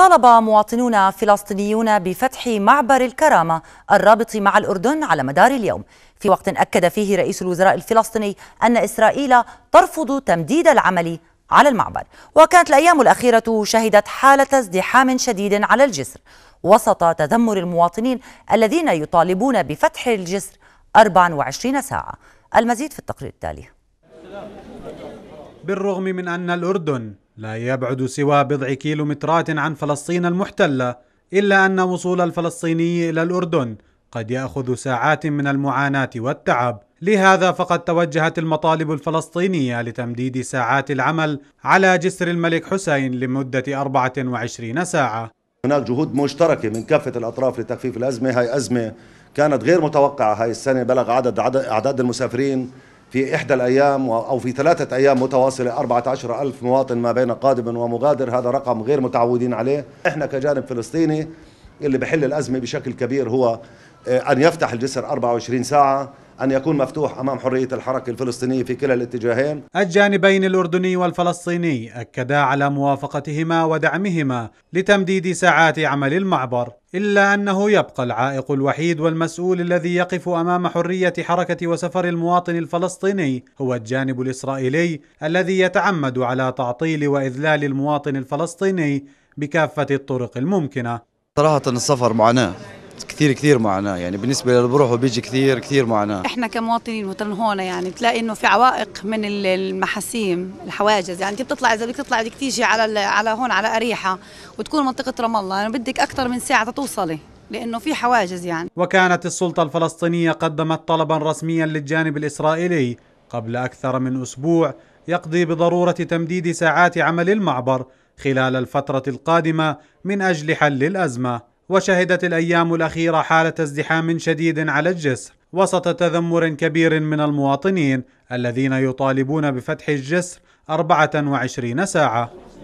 طالب مواطنون فلسطينيون بفتح معبر الكرامة الرابط مع الأردن على مدار اليوم في وقت أكد فيه رئيس الوزراء الفلسطيني أن إسرائيل ترفض تمديد العمل على المعبر وكانت الأيام الأخيرة شهدت حالة ازدحام شديد على الجسر وسط تذمر المواطنين الذين يطالبون بفتح الجسر 24 ساعة المزيد في التقرير التالي بالرغم من أن الأردن لا يبعد سوى بضع كيلومترات عن فلسطين المحتله الا ان وصول الفلسطيني الى الاردن قد ياخذ ساعات من المعاناه والتعب لهذا فقد توجهت المطالب الفلسطينيه لتمديد ساعات العمل على جسر الملك حسين لمده 24 ساعه هناك جهود مشتركه من كافه الاطراف لتخفيف الازمه هاي ازمه كانت غير متوقعه هاي السنه بلغ عدد اعداد المسافرين في إحدى الأيام أو في ثلاثة أيام متواصلة عشر ألف مواطن ما بين قادم ومغادر هذا رقم غير متعودين عليه إحنا كجانب فلسطيني اللي بحل الأزمة بشكل كبير هو آه، أن يفتح الجسر 24 ساعة أن يكون مفتوح أمام حرية الحركة الفلسطينية في كلا الاتجاهين الجانبين الأردني والفلسطيني أكدا على موافقتهما ودعمهما لتمديد ساعات عمل المعبر إلا أنه يبقى العائق الوحيد والمسؤول الذي يقف أمام حرية حركة وسفر المواطن الفلسطيني هو الجانب الإسرائيلي الذي يتعمد على تعطيل وإذلال المواطن الفلسطيني بكافة الطرق الممكنة صراحة السفر معاناة كثير كثير معاناه يعني بالنسبه للبروح وبيجي كثير كثير معاناه احنا كمواطنين مثلا هون يعني بتلاقي انه في عوائق من المحاسيم الحواجز يعني انت بتطلع اذا بدك تطلع بدك تيجي على على هون على اريحه وتكون منطقه رام الله يعني بدك اكثر من ساعه توصلي لانه في حواجز يعني وكانت السلطه الفلسطينيه قدمت طلبا رسميا للجانب الاسرائيلي قبل اكثر من اسبوع يقضي بضروره تمديد ساعات عمل المعبر خلال الفتره القادمه من اجل حل الازمه وشهدت الأيام الأخيرة حالة ازدحام شديد على الجسر وسط تذمر كبير من المواطنين الذين يطالبون بفتح الجسر 24 ساعة